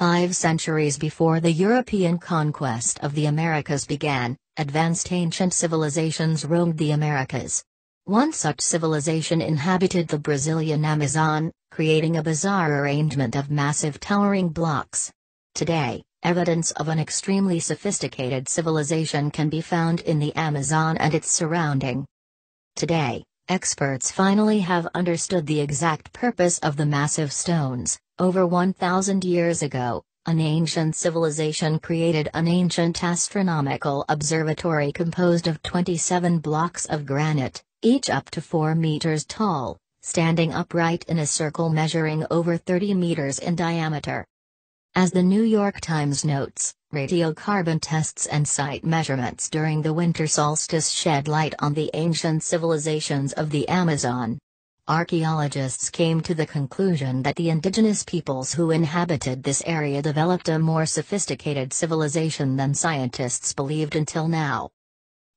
Five centuries before the European conquest of the Americas began, advanced ancient civilizations roamed the Americas. One such civilization inhabited the Brazilian Amazon, creating a bizarre arrangement of massive towering blocks. Today, evidence of an extremely sophisticated civilization can be found in the Amazon and its surrounding. Today, experts finally have understood the exact purpose of the massive stones, over 1,000 years ago, an ancient civilization created an ancient astronomical observatory composed of 27 blocks of granite, each up to 4 meters tall, standing upright in a circle measuring over 30 meters in diameter. As the New York Times notes, radiocarbon tests and site measurements during the winter solstice shed light on the ancient civilizations of the Amazon, Archaeologists came to the conclusion that the indigenous peoples who inhabited this area developed a more sophisticated civilization than scientists believed until now.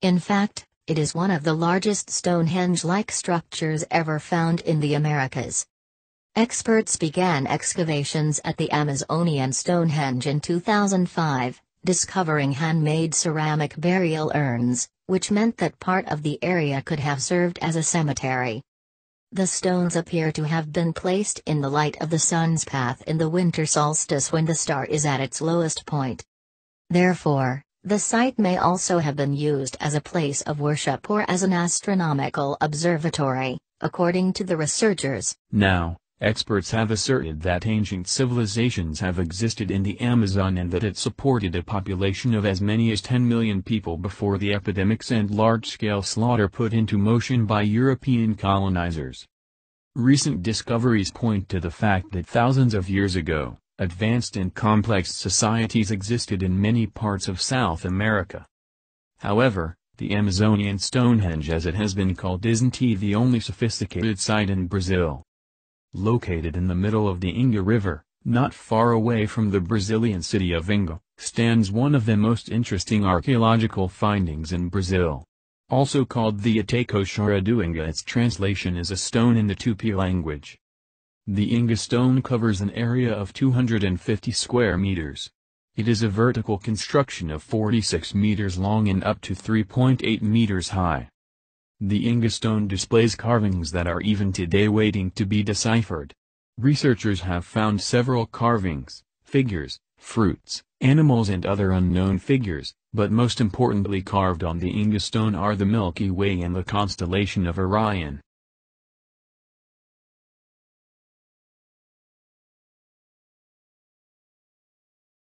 In fact, it is one of the largest Stonehenge-like structures ever found in the Americas. Experts began excavations at the Amazonian Stonehenge in 2005, discovering handmade ceramic burial urns, which meant that part of the area could have served as a cemetery. The stones appear to have been placed in the light of the sun's path in the winter solstice when the star is at its lowest point. Therefore, the site may also have been used as a place of worship or as an astronomical observatory, according to the researchers. Now, Experts have asserted that ancient civilizations have existed in the Amazon and that it supported a population of as many as 10 million people before the epidemics and large-scale slaughter put into motion by European colonizers. Recent discoveries point to the fact that thousands of years ago, advanced and complex societies existed in many parts of South America. However, the Amazonian Stonehenge as it has been called isn't the only sophisticated site in Brazil located in the middle of the Inga River, not far away from the Brazilian city of Inga, stands one of the most interesting archaeological findings in Brazil. Also called the do Inga, its translation is a stone in the Tupi language. The Inga stone covers an area of 250 square meters. It is a vertical construction of 46 meters long and up to 3.8 meters high. The Inga stone displays carvings that are even today waiting to be deciphered. Researchers have found several carvings, figures, fruits, animals and other unknown figures, but most importantly carved on the Inga stone are the Milky Way and the constellation of Orion.